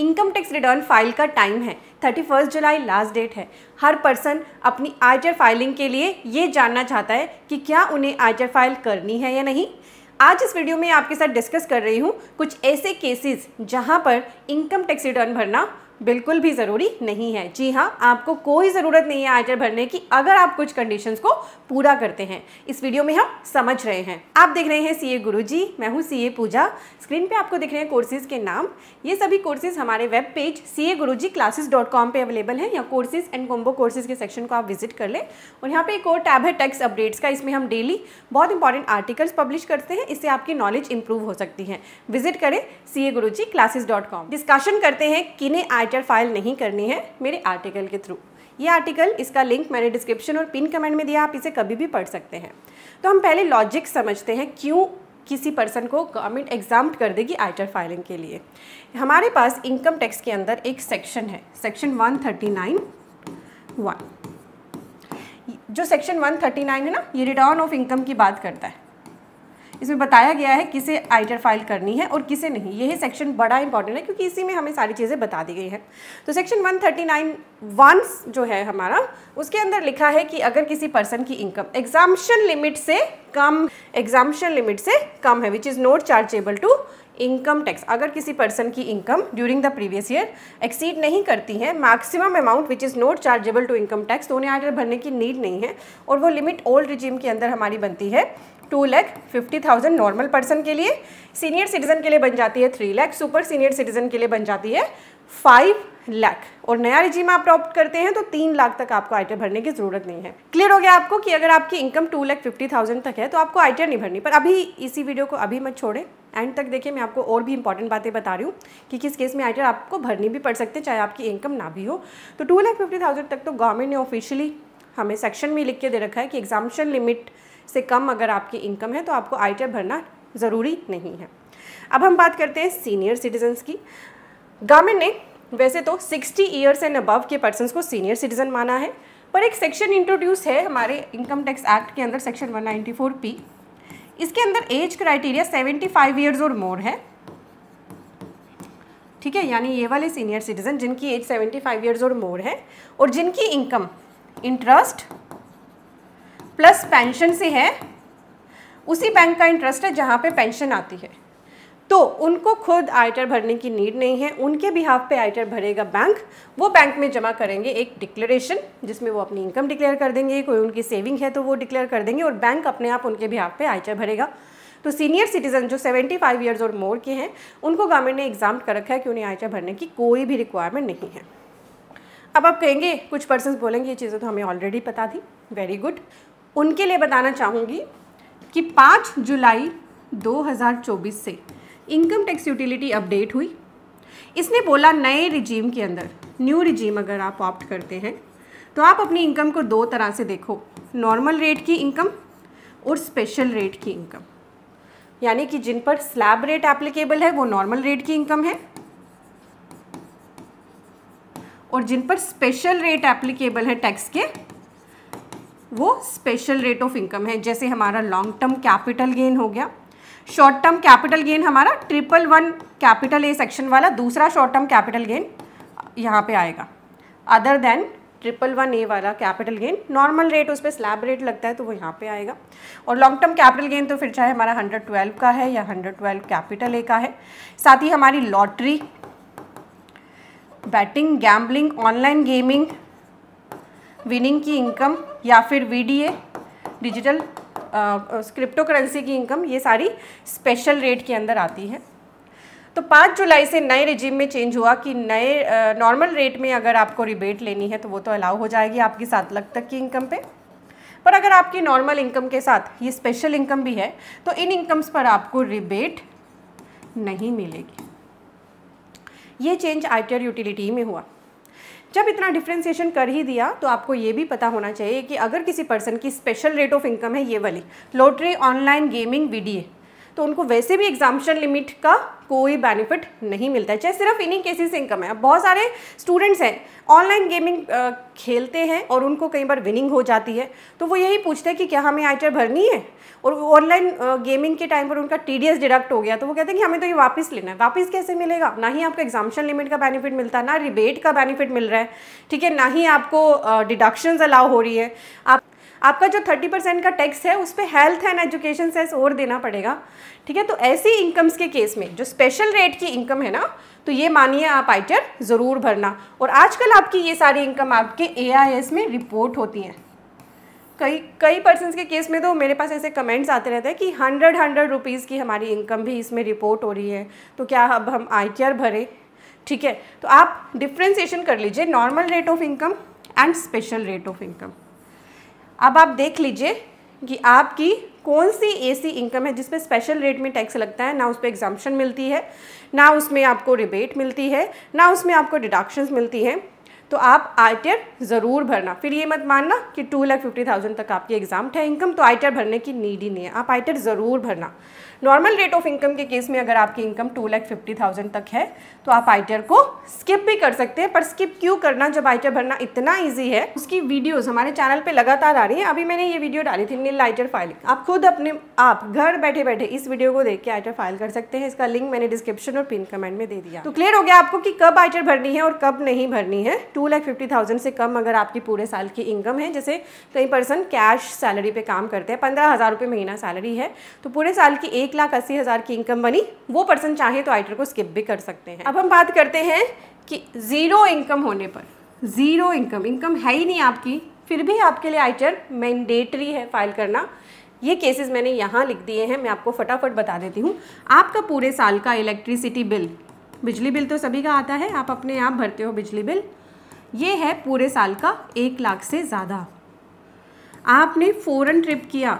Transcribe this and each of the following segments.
income tax return file का time है thirty first जुलाई लास्ट डेट है हर पर्सन अपनी आयकर फाइलिंग e के लिए ये जानना चाहता है कि क्या उन्हें आयकर फाइल e करनी है या नहीं आज इस वीडियो में आपके साथ डिस्कस कर रही हूँ कुछ ऐसे केसेस जहाँ पर इनकम टैक्स रिटर्न भरना बिल्कुल भी ज़रूरी नहीं है जी हाँ आपको कोई ज़रूरत नहीं है आयकर भरने की अगर आप कुछ कंडीशंस को पूरा करते हैं इस वीडियो में हम समझ रहे हैं आप देख रहे हैं सीए गुरुजी मैं हूँ सीए पूजा स्क्रीन पे आपको दिख रहे हैं कोर्सेज के नाम ये सभी कोर्सेज हमारे web page C A Guru ji classes dot com पर अवेलेबल है या कोर्सेज एंड कॉम्बो कोर्सेज के सेक्शन को आप विजिट कर लें और यहाँ पर एक और टैब है टेक्स अपडेट्स का इसमें हम डेली बहुत इंपॉर्टेंट आर्टिकल्स पब्लिश करते हैं इससे आपकी नॉलेज इंप्रूव हो सकती है विजिट करें C A Guru ji classes dot com discussion करते हैं किने आई आईटीआर फाइल नहीं करनी है मेरे आर्टिकल के थ्रू ये आर्टिकल इसका लिंक मैंने डिस्क्रिप्शन और पिन कमेंट में दिया आप इसे कभी भी पढ़ सकते हैं तो हम पहले लॉजिक समझते हैं क्यों किसी पर्सन को गवर्नमेंट एग्जाम कर देगी आइटर फाइलिंग के लिए हमारे पास इनकम टैक्स के अंदर एक सेक्शन है सेक्शन 139 थर्टी जो सेक्शन 139 है ना ये रिटर्न ऑफ इनकम की बात करता है इसमें बताया गया है किसे आइटर फाइल करनी है और किसे नहीं यही सेक्शन बड़ा इंपॉर्टेंट है क्योंकि इसी में हमें सारी चीज़ें बता दी गई हैं तो सेक्शन 139 थर्टी नाइन जो है हमारा उसके अंदर लिखा है कि अगर किसी पर्सन की इनकम एग्जाम्शन लिमिट से कम एग्जाम्शन लिमिट से कम है which is not chargeable to income tax अगर किसी पर्सन की income during the previous year exceed नहीं करती है maximum amount which is not chargeable to income tax तो उन्हें आर भरने की नीड नहीं है और वो लिमिट ओल्ड रिजीम के अंदर हमारी बनती है two lakh fifty thousand normal person के लिए सीनियर सिटीजन के लिए बन जाती है three lakh super senior citizen के लिए बन जाती है फाइव लाख और नया रिजीम आप ऑप्ट करते हैं तो तीन लाख तक आपको आईटीआर भरने की जरूरत नहीं है क्लियर हो गया आपको कि अगर आपकी income two lakh fifty thousand तक है तो आपको आईटीआर नहीं भरनी पर अभी इसी वीडियो को अभी मत छोड़ें एंड तक देखिए मैं आपको और भी इंपॉर्टेंट बातें बता रही हूँ कि किस केस में आई आपको भरनी भी पड़ सकते हैं चाहे आपकी इनकम ना भी हो तो टू लाख फिफ्टी थाउजेंड तक तो गवर्नमेंट ने ऑफिशियली हमें सेक्शन में लिख के दे रखा है कि एग्जामेशन लिमिट से कम अगर आपकी इनकम है तो आपको आई भरना ज़रूरी नहीं है अब हम बात करते हैं सीनियर सिटीजन्स की गवर्नमेंट ने वैसे तो 60 ईयर्स एंड अबव के पर्सन को सीनियर सिटीजन माना है पर एक सेक्शन इंट्रोड्यूस है हमारे इनकम टैक्स एक्ट के अंदर सेक्शन 194 पी इसके अंदर एज क्राइटेरिया 75 ईयर्स और मोर है ठीक है यानी ये वाले सीनियर सिटीजन जिनकी एज 75 ईयर्स और मोर है और जिनकी इनकम इंटरेस्ट प्लस पेंशन से है उसी बैंक का इंटरेस्ट है जहाँ पे पेंशन आती है तो उनको खुद आयटर भरने की नीड नहीं है उनके बिहाफ पे आयटर भरेगा बैंक वो बैंक में जमा करेंगे एक डिक्लेरेशन जिसमें वो अपनी इनकम डिक्लेयर कर देंगे कोई उनकी सेविंग है तो वो डिक्लेयर कर देंगे और बैंक अपने आप उनके बिहाफ पे आयटर भरेगा तो सीनियर सिटीजन जो 75 फाइव ईयर्स और मोर के हैं उनको गवर्नमेंट ने एग्जाम कर रखा है कि उन्हें आयचर भरने की कोई भी रिक्वायरमेंट नहीं है अब आप कहेंगे कुछ पर्सन बोलेंगे ये चीज़ें तो हमें ऑलरेडी पता थी वेरी गुड उनके लिए बताना चाहूँगी कि पाँच जुलाई 2024 से इनकम टैक्स यूटिलिटी अपडेट हुई इसने बोला नए रिजीम के अंदर न्यू रिजीम अगर आप ऑप्ट करते हैं तो आप अपनी इनकम को दो तरह से देखो नॉर्मल रेट की इनकम और स्पेशल रेट की इनकम यानी कि जिन पर स्लैब रेट एप्लीकेबल है वो नॉर्मल रेट की इनकम है और जिन पर स्पेशल रेट एप्लीकेबल है टैक्स के वो स्पेशल रेट ऑफ इनकम है जैसे हमारा लॉन्ग टर्म कैपिटल गेन हो गया शॉर्ट टर्म कैपिटल गेन हमारा triple one capital A section वाला दूसरा शॉर्ट टर्म कैपिटल गेन यहाँ पे आएगा other than triple one A वाला कैपिटल गेन नॉर्मल रेट उस पर स्लैब रेट लगता है तो वो यहाँ पे आएगा और लॉन्ग टर्म कैपिटल गेन तो फिर चाहे हमारा हंड्रेड ट्वेल्व का है या हंड्रेड ट्वेल्व कैपिटल ए का है साथ ही हमारी lottery betting gambling online gaming winning की इनकम या फिर वी डिजिटल क्रिप्टो करेंसी की इनकम ये सारी स्पेशल रेट के अंदर आती है तो 5 जुलाई से नए रिजिम में चेंज हुआ कि नए नॉर्मल रेट में अगर आपको रिबेट लेनी है तो वो तो अलाउ हो जाएगी आपकी सात लाख तक की इनकम पे पर अगर आपकी नॉर्मल इनकम के साथ ये स्पेशल इनकम भी है तो इन इनकम्स पर आपको रिबेट नहीं मिलेगी ये चेंज आईटीआर यूटिलिटी में हुआ जब इतना डिफ्रेंसिएशन कर ही दिया तो आपको ये भी पता होना चाहिए कि अगर किसी पर्सन की स्पेशल रेट ऑफ इनकम है ये वाली लोटरी ऑनलाइन गेमिंग वीडीए तो उनको वैसे भी एग्जामेशन लिमिट का कोई बेनिफिट नहीं मिलता है चाहे सिर्फ इन्हीं केसेस इनकम है बहुत सारे स्टूडेंट्स हैं ऑनलाइन गेमिंग खेलते हैं और उनको कई बार विनिंग हो जाती है तो वो यही पूछते हैं कि क्या हमें आई भरनी है और ऑनलाइन गेमिंग के टाइम पर उनका टी डिडक्ट हो गया तो वो कहते हैं कि हमें तो ये वापस लेना है वापस कैसे मिलेगा ना ही आपको एग्जामेशन लिमिट का बेनिफिट मिलता है ना रिबेट का बेनिफिट मिल रहा है ठीक है ना ही आपको डिडक्शंस अलाउ हो रही है आप आपका जो थर्टी परसेंट का टैक्स है उस पर हेल्थ एंड एजुकेशन सेस और देना पड़ेगा ठीक है तो ऐसी इनकम्स के केस में जो स्पेशल रेट की इनकम है ना तो ये मानिए आप आइटर ज़रूर भरना और आजकल आपकी ये सारी इनकम आपके ए में रिपोर्ट होती हैं कई कई पर्सन के केस में तो मेरे पास ऐसे कमेंट्स आते रहते हैं कि हंड्रेड हंड्रेड रुपीज़ की हमारी इनकम भी इसमें रिपोर्ट हो रही है तो क्या अब हम आई भरें ठीक है तो आप डिफ्रेंसीशन कर लीजिए normal rate of income and special rate of income अब आप देख लीजिए कि आपकी कौन सी ऐसी इनकम है जिसमें स्पेशल रेट में टैक्स लगता है ना उस पर एग्जाम्पन मिलती है ना उसमें आपको रिबेट मिलती है ना उसमें आपको डिडक्शंस मिलती हैं तो आप आई e ज़रूर भरना फिर ये मत मानना कि टू लाख फिफ्टी थाउजेंड तक आपकी एग्ज़ाम है इनकम तो आई e भरने की नीड ही नहीं है आप आई e ज़रूर भरना नॉर्मल रेट ऑफ इनकम के केस में अगर आपकी income two lakh fifty thousand तक है तो आप आईटीआर को स्किप भी कर सकते हैं पर स्किप क्यों करना जब आईटीआर भरना इतना ईजी है उसकी वीडियोज़ हमारे चैनल पर लगातार आ रही है अभी मैंने ये वीडियो डाली थी नील आईटीआर फाइल आप खुद अपने आप घर बैठे बैठे इस वीडियो को देख के आईटीआर फाइल कर सकते हैं इसका लिंक मैंने डिस्क्रिप्शन और पिन कमेंट में दे दिया तो क्लियर हो गया आपको कि कब आईटीआर भरनी है और कब नहीं भरनी है टू लैख फिफ्टी थाउजेंड से कम अगर आपकी पूरे साल की इनकम है जैसे कई पर्सन कैश सैलरी पे काम करते हैं पंद्रह हज़ार रुपये महीना सैलरी है तो पूरे साल की एक एक लाख अस्सी हज़ार की इनकम बनी वो पर्सन चाहे तो आइटर को स्किप भी कर सकते हैं अब हम बात करते हैं कि ज़ीरो इनकम होने पर ज़ीरो इनकम इनकम है ही नहीं आपकी फिर भी आपके लिए आइटर मैंडेटरी है फाइल करना ये केसेस मैंने यहाँ लिख दिए हैं मैं आपको फटाफट बता देती हूँ आपका पूरे साल का इलेक्ट्रिसिटी बिल बिजली बिल तो सभी का आता है आप अपने आप भरते हो बिजली बिल ये है पूरे साल का एक लाख से ज़्यादा आपने फ़ौरन ट्रिप किया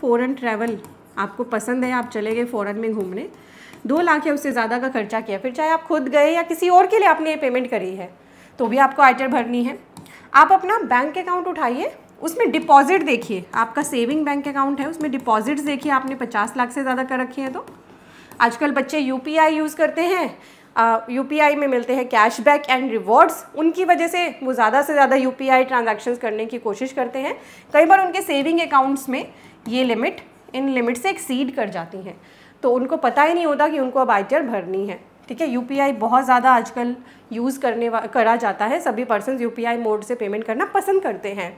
फ़ौरन ट्रैवल आपको पसंद है आप चले गए फ़ॉरन में घूमने दो लाख या उससे ज़्यादा का खर्चा किया फिर चाहे आप खुद गए या किसी और के लिए आपने ये पेमेंट करी है तो भी आपको आइटर भरनी है आप अपना बैंक अकाउंट उठाइए उसमें डिपॉजिट देखिए आपका सेविंग बैंक अकाउंट है उसमें डिपॉजिट्स देखिए आपने पचास लाख से ज़्यादा कर रखे हैं तो आजकल बच्चे यू यूज़ करते हैं यू में मिलते हैं कैशबैक एंड रिवॉर्ड्स उनकी वजह से वो ज़्यादा से ज़्यादा यू पी ट्रांजैक्शंस करने की कोशिश करते हैं कई बार उनके सेविंग अकाउंट्स में ये लिमिट इन लिमिट से एक्सीड कर जाती हैं तो उनको पता ही नहीं होता कि उनको अब आई भरनी है ठीक है यूपीआई बहुत ज़्यादा आजकल यूज़ करने करा जाता है सभी पर्सन यूपीआई मोड से पेमेंट करना पसंद करते हैं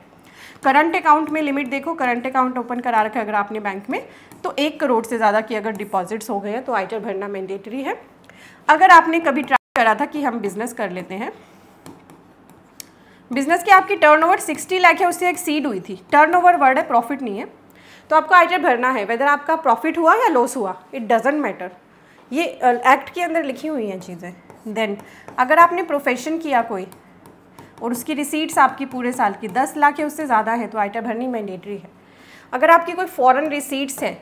करंट अकाउंट में लिमिट देखो करंट अकाउंट ओपन करा रखा है अगर आपने बैंक में तो एक करोड़ से ज़्यादा की अगर डिपॉजिट्स हो गए हैं तो आइटर भरना मैंडेटरी है अगर आपने कभी ट्राई करा था कि हम बिज़नेस कर लेते हैं बिज़नेस की आपकी टर्नओवर 60 लाख है उससे एक सीड हुई थी टर्नओवर वर्ड है प्रॉफिट नहीं है तो आपको आई भरना है वेदर आपका प्रॉफिट हुआ या लॉस हुआ इट डजेंट मैटर ये एक्ट के अंदर लिखी हुई हैं चीज़ें देन अगर आपने प्रोफेशन किया कोई और उसकी रिसीट्स आपकी पूरे साल की दस लाख या उससे ज़्यादा है तो आइटा भरनी मैंडेटरी है अगर आपकी कोई फ़ॉरन रिसीट्स हैं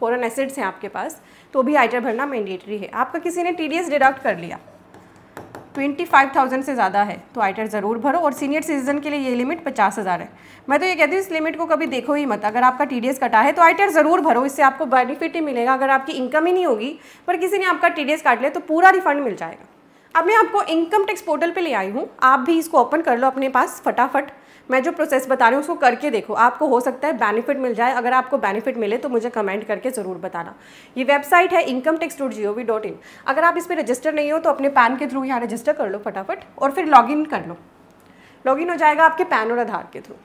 फ़ॉरन एसिड्स हैं आपके पास तो भी आइटा भरना मैंडेटरी है आपका किसी ने टी डिडक्ट कर लिया ट्वेंटी फाइव थाउजेंड से ज़्यादा है तो आईटर ज़रूर भरो और सीनियर सिटीजन के लिए ये लिमिट पचास हज़ार है मैं तो ये कहती हूँ इस लिमिट को कभी देखो ही मत अगर आपका टी कटा है तो आईटर ज़रूर भरो इससे आपको बेनिफिट ही मिलेगा अगर आपकी इनकम ही नहीं होगी पर किसी ने आपका टी काट लिया तो पूरा रिफंड मिल जाएगा अब मैं आपको इनकम टैक्स पोर्टल पर ले आई हूँ आप भी इसको ओपन कर लो अपने पास फटाफट मैं जो प्रोसेस बता रही हूँ उसको करके देखो आपको हो सकता है बेनिफिट मिल जाए अगर आपको बेनिफिट मिले तो मुझे कमेंट करके ज़रूर बताना ये वेबसाइट है income tax dot G O V dot in अगर आप इस पर रजिस्टर नहीं हो तो अपने पैन के थ्रू यहाँ रजिस्टर कर लो फटाफट और फिर लॉगिन कर लो लॉगिन हो जाएगा आपके पैन और आधार के थ्रू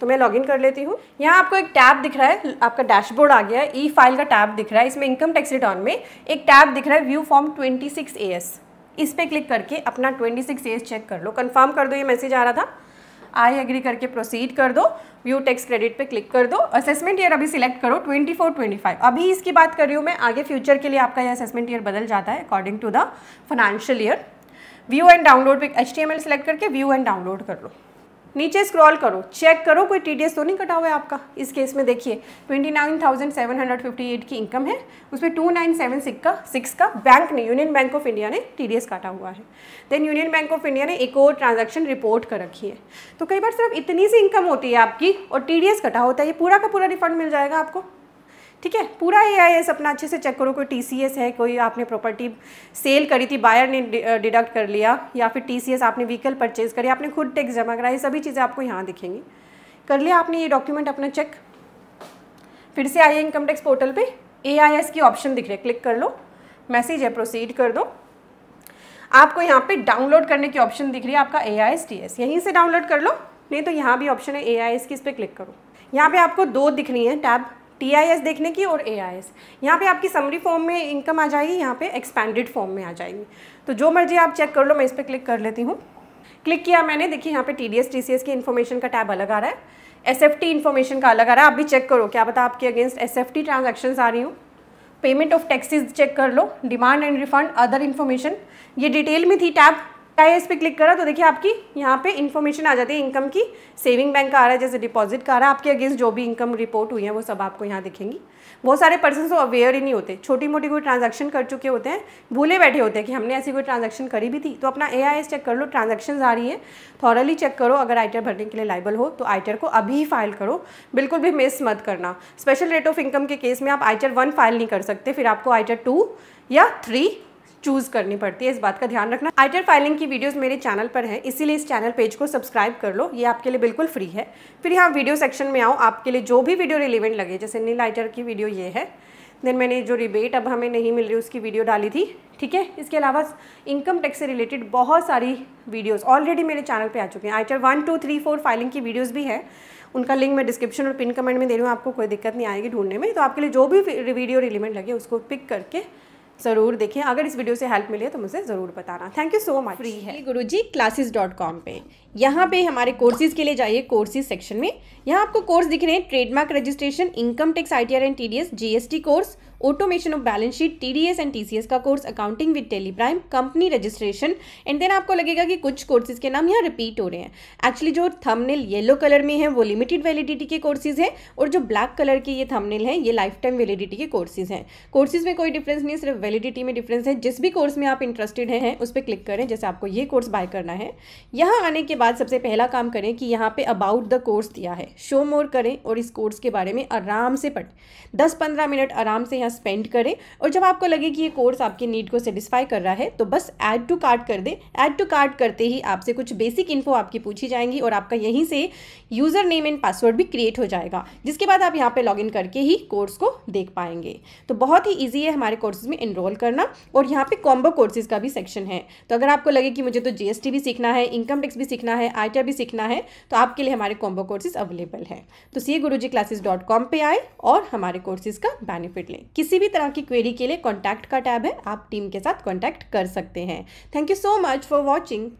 तो मैं लॉगिन कर लेती हूँ यहाँ आपको एक टैब दिख रहा है आपका डैशबोर्ड आ गया है ई फाइल का टैब दिख रहा है इसमें इनकम टैक्स रिटर्न में एक टैब दिख रहा है व्यू फॉर्म ए एस इस पर क्लिक करके अपना ए एस चेक कर लो कन्फर्म कर दो ये मैसेज आ रहा था आई एग्री करके प्रोसीड कर दो व्यू टैक्स क्रेडिट पे क्लिक कर दो असेसमेंट ईयर अभी सिलेक्ट करो 24 25 अभी इसकी बात कर रही हूँ मैं आगे फ्यूचर के लिए आपका यह असेसमेंट ईयर बदल जाता है according to the financial year view and download पे एच सिलेक्ट करके व्यू एंड डाउनलोड कर लो नीचे स्क्रॉल करो चेक करो कोई टीडीएस तो नहीं कटा हुआ है आपका इस केस में देखिए 29,758 की इनकम है उसमें सिक्स का सिक्स का बैंक ने यूनियन बैंक ऑफ इंडिया ने टीडीएस काटा हुआ है then Union Bank of India ने एक और ट्रांजेक्शन रिपोर्ट कर रखी है तो कई बार सिर्फ इतनी सी इनकम होती है आपकी और टी कटा होता है ये पूरा का पूरा रिफंड मिल जाएगा आपको ठीक है पूरा ए आई एस अपना अच्छे से चेक करो कोई टी सी एस है कोई आपने प्रॉपर्टी सेल करी थी बायर ने डिडक्ट कर लिया या फिर टी सी एस आपने व्हीकल परचेज करी आपने खुद टैक्स जमा करा सभी चीज़ें आपको यहाँ दिखेंगी कर लिया आपने ये डॉक्यूमेंट अपना चेक फिर से आइए इनकम टैक्स पोर्टल पे ए आई एस की ऑप्शन दिख रही है क्लिक कर लो मैसेज है प्रोसीड कर दो आपको यहाँ पे डाउनलोड करने की ऑप्शन दिख रही है आपका A I S T S यहीं से डाउनलोड कर लो नहीं तो यहाँ भी ऑप्शन है ए आई एस की इस पर क्लिक करो यहाँ पे आपको दो दिख रही हैं टैब टी आई एस देखने की और ए आई एस यहाँ पर आपकी समरी फॉर्म में इनकम आ जाएगी यहाँ पे एक्सपेंडेड फॉर्म में आ जाएगी तो जो मर्जी आप चेक कर लो मैं इस पर क्लिक कर लेती हूँ क्लिक किया मैंने देखिए यहाँ पे T D S T C S की इन्फॉर्मेशन का टैब अलग आ रहा है एस एफ टी इन्फॉर्मेशन का अलग आ रहा है आप भी चेक करो क्या पता आपके against S F T transaction आ रही हूँ पेमेंट ऑफ टैक्सीज चेक कर लो demand and refund other information ये डिटेल में थी टैब आई एस पे क्लिक करा तो देखिए आपकी यहाँ पे इन्फॉर्मेशन आ जाती है इनकम की सेविंग बैंक का आ रहा है जैसे डिपॉजिट का आ रहा है आपके अगेंस्ट जो भी इनकम रिपोर्ट हुई है वो सब आपको यहाँ दिखेंगी बहुत सारे पर्सन तो अवेयर ही नहीं होते छोटी मोटी कोई ट्रांजेक्शन कर चुके होते हैं भूले बैठे होते हैं कि हमने ऐसी कोई ट्रांजेक्शन करी भी थी तो अपना ए चेक कर लो ट्रांजेक्शन आ रही है थॉरली चेक करो अगर आईटर भरने के लिए लाइबल हो तो आईटर को अभी फाइल करो बिल्कुल भी मिस मत करना स्पेशल रेट ऑफ इनकम के केस में आप आईटर वन फाइल नहीं कर सकते फिर आपको आईटर टू या थ्री चूज़ करनी पड़ती है इस बात का ध्यान रखना आईटर फाइलिंग e की वीडियोस मेरे चैनल पर है इसीलिए इस चैनल पेज को सब्सक्राइब कर लो ये आपके लिए बिल्कुल फ्री है फिर यहाँ वीडियो सेक्शन में आओ आपके लिए जो भी वीडियो रिलेवेंट लगे जैसे नील आइटर e की वीडियो ये है देन मैंने जो रिबेट अब हमें नहीं मिल रही उसकी वीडियो डाली थी ठीक है इसके अलावा इनकम टैक्स से रिलेटेड बहुत सारी वीडियोस ऑलरेडी मेरे चैनल पे आ चुके हैं ITR one two three four filing की वीडियोस भी है उनका लिंक मैं डिस्क्रिप्शन और पिन कमेंट में दे रही हूँ आपको कोई दिक्कत नहीं आएगी ढूंढने में तो आपके लिए जो भी वीडियो रिलेवेंट लगे उसको पिक करके ज़रूर देखें अगर इस वीडियो से हेल्प मिले तो मुझे ज़रूर बताना thank you so much free है Guru ji classes dot com पे यहाँ पे हमारे कोर्सेज के लिए जाइए कोर्सेज सेक्शन में यहाँ आपको कोर्स दिख रहे हैं trademark registration income tax I T R and T D S G S T course automation of balance sheet TDS and TCS का course accounting with Tally Prime company registration and then आपको लगेगा कि कुछ courses के नाम यहाँ repeat हो रहे हैं एक्चुअली जो थंबनेल येलो कलर में है वो लिमिटेड वैलिडिटी के कोर्सेज हैं और जो ब्लैक कलर के ये थंबनेल है ये लाइफ टाइम वैलिडिटी के कोर्सेज हैं कोर्सेज में कोई डिफरेंस नहीं सिर्फ वैलिडिटी में डिफरेंस है जिस भी कोर्स में आप इंटरेस्टेड हैं उस पर क्लिक करें जैसे आपको ये कोर्स बाय करना है यहाँ आने के बाद सबसे पहला काम करें कि यहाँ पे अबाउट द कोर्स दिया है शो मोर करें और इस कोर्स के बारे में आराम से पढ़ें दस पंद्रह मिनट आराम से यहाँ पैसा स्पेंड करें और जब आपको लगे कि ये कोर्स आपके नीड को सेटिस्फाई कर रहा है तो बस ऐड टू कार्ट कर दें ऐड टू कार्ट करते ही आपसे कुछ बेसिक इन्फो आपकी पूछी जाएंगी और आपका यहीं से यूज़र नेम एंड पासवर्ड भी क्रिएट हो जाएगा जिसके बाद आप यहाँ पर इन करके ही कोर्स को देख पाएंगे तो बहुत ही ईजी है हमारे कोर्सेज में इनरोल करना और यहाँ पर कॉम्बो कोर्सेज का भी सेक्शन है तो अगर आपको लगे कि मुझे तो जीएसटी भी सीखना है इनकम टैक्स भी सीखना है आई भी सीखना है तो आपके लिए हमारे कॉम्बो कोर्सेज अवेलेबल है तो सी गुरु जी क्लासेस डॉट कॉम पर आए और हमारे कोर्सेज का बेनिफिट लें किसी भी तरह की क्वेरी के लिए कॉन्टैक्ट का टैब है आप टीम के साथ कॉन्टैक्ट कर सकते हैं thank you so much for watching